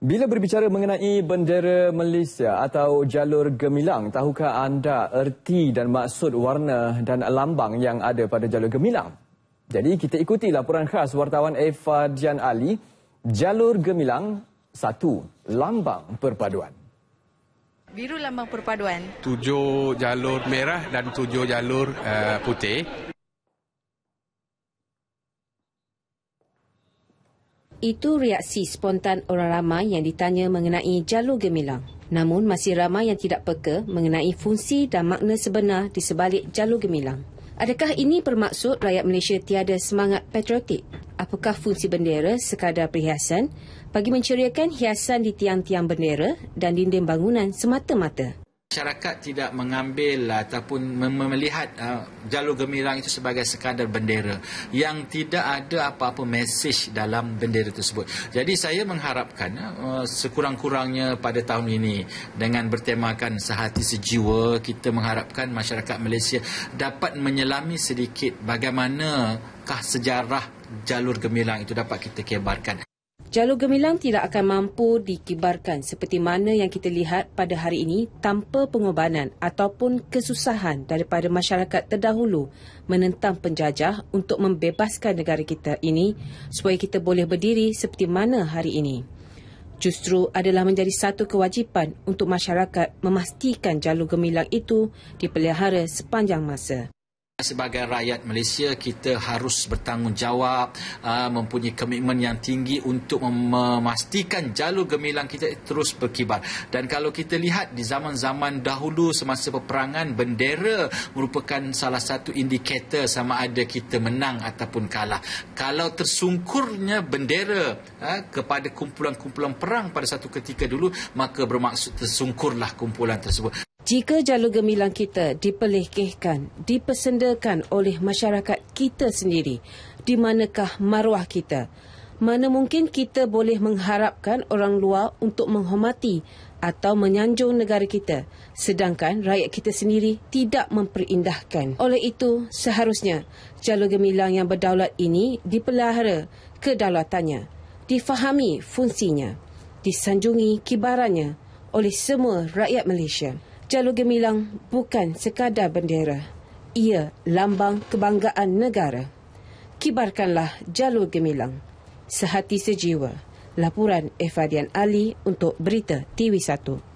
Bila berbicara mengenai bendera Malaysia atau jalur gemilang, tahukah anda erti dan maksud warna dan lambang yang ada pada jalur gemilang? Jadi kita ikuti laporan khas wartawan Eva Dian Ali, jalur gemilang satu, lambang perpaduan. Biru lambang perpaduan. Tujuh jalur merah dan tujuh jalur uh, putih. Itu reaksi spontan orang ramai yang ditanya mengenai jalur gemilang. Namun masih ramai yang tidak peka mengenai fungsi dan makna sebenar di sebalik jalur gemilang. Adakah ini bermaksud rakyat Malaysia tiada semangat patriotik? Apakah fungsi bendera sekadar perhiasan bagi menceriakan hiasan di tiang-tiang bendera dan dinding bangunan semata-mata? masyarakat tidak mengambil ataupun melihat uh, jalur gemilang itu sebagai sekadar bendera yang tidak ada apa-apa mesej dalam bendera tersebut. Jadi saya mengharapkan uh, uh sekurang-kurangnya pada tahun ini dengan bertemakan sehati sejiwa kita mengharapkan masyarakat Malaysia dapat menyelami sedikit bagaimanakah sejarah jalur gemilang itu dapat kita kebarkan. Jalur gemilang tidak akan mampu dikibarkan seperti mana yang kita lihat pada hari ini tanpa pengorbanan ataupun kesusahan daripada masyarakat terdahulu menentang penjajah untuk membebaskan negara kita ini supaya kita boleh berdiri seperti mana hari ini. Justru adalah menjadi satu kewajipan untuk masyarakat memastikan jalur gemilang itu dipelihara sepanjang masa sebagai rakyat Malaysia kita harus bertanggungjawab ah, mempunyai komitmen yang tinggi untuk memastikan jalur gemilang kita terus berkibar dan kalau kita lihat di zaman-zaman dahulu semasa peperangan bendera merupakan salah satu indikator sama ada kita menang ataupun kalah kalau tersungkurnya bendera ah, kepada kumpulan-kumpulan perang pada satu ketika dulu maka bermaksud tersungkurlah kumpulan tersebut jika jalur gemilang kita diperlekehkan, dipersendakan oleh masyarakat kita sendiri, di manakah maruah kita? Mana mungkin kita boleh mengharapkan orang luar untuk menghormati atau menyanjung negara kita sedangkan rakyat kita sendiri tidak memperindahkan. Oleh itu, seharusnya jalur gemilang yang berdaulat ini dipelihara kedaulatannya, difahami fungsinya, disanjungi kibarannya oleh semua rakyat Malaysia. Jalur gemilang bukan sekadar bendera. Ia lambang kebanggaan negara. Kibarkanlah jalur gemilang. Sehati sejiwa. Laporan Efadian Ali untuk Berita TV1.